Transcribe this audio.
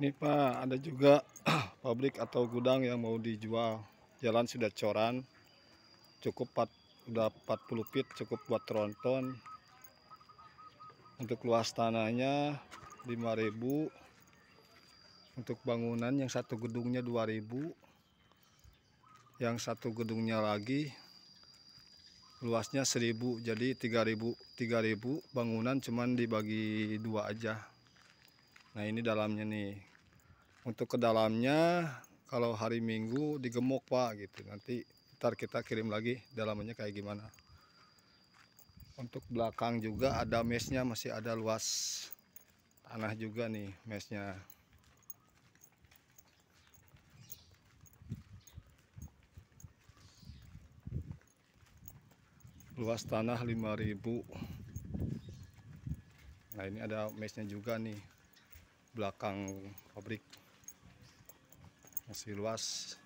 ini Pak ada juga pabrik atau gudang yang mau dijual jalan sudah coran cukup 4, udah 40 feet cukup buat tronton untuk luas tanahnya 5000 untuk bangunan yang satu gedungnya 2000 yang satu gedungnya lagi luasnya 1000 jadi 3000 3000 bangunan cuman dibagi dua aja nah ini dalamnya nih untuk ke dalamnya kalau hari minggu digemuk pak gitu nanti ntar kita kirim lagi dalamnya kayak gimana untuk belakang juga ada mesnya masih ada luas tanah juga nih mesnya luas tanah 5000 nah ini ada mesnya juga nih belakang pabrik Conselho As.